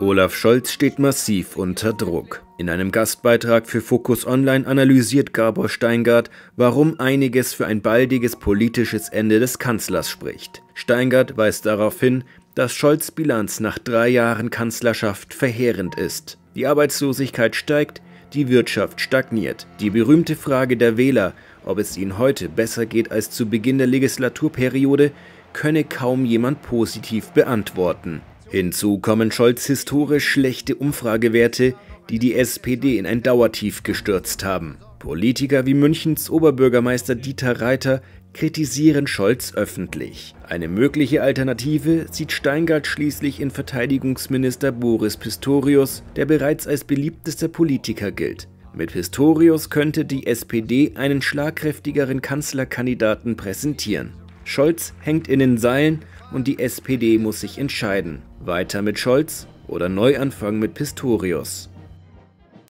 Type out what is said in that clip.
Olaf Scholz steht massiv unter Druck. In einem Gastbeitrag für Focus Online analysiert Gabor Steingart, warum einiges für ein baldiges politisches Ende des Kanzlers spricht. Steingart weist darauf hin, dass Scholz' Bilanz nach drei Jahren Kanzlerschaft verheerend ist. Die Arbeitslosigkeit steigt, die Wirtschaft stagniert. Die berühmte Frage der Wähler, ob es ihnen heute besser geht als zu Beginn der Legislaturperiode, könne kaum jemand positiv beantworten. Hinzu kommen Scholz historisch schlechte Umfragewerte, die die SPD in ein Dauertief gestürzt haben. Politiker wie Münchens Oberbürgermeister Dieter Reiter kritisieren Scholz öffentlich. Eine mögliche Alternative sieht Steingart schließlich in Verteidigungsminister Boris Pistorius, der bereits als beliebtester Politiker gilt. Mit Pistorius könnte die SPD einen schlagkräftigeren Kanzlerkandidaten präsentieren. Scholz hängt in den Seilen und die SPD muss sich entscheiden. Weiter mit Scholz oder Neuanfang mit Pistorius.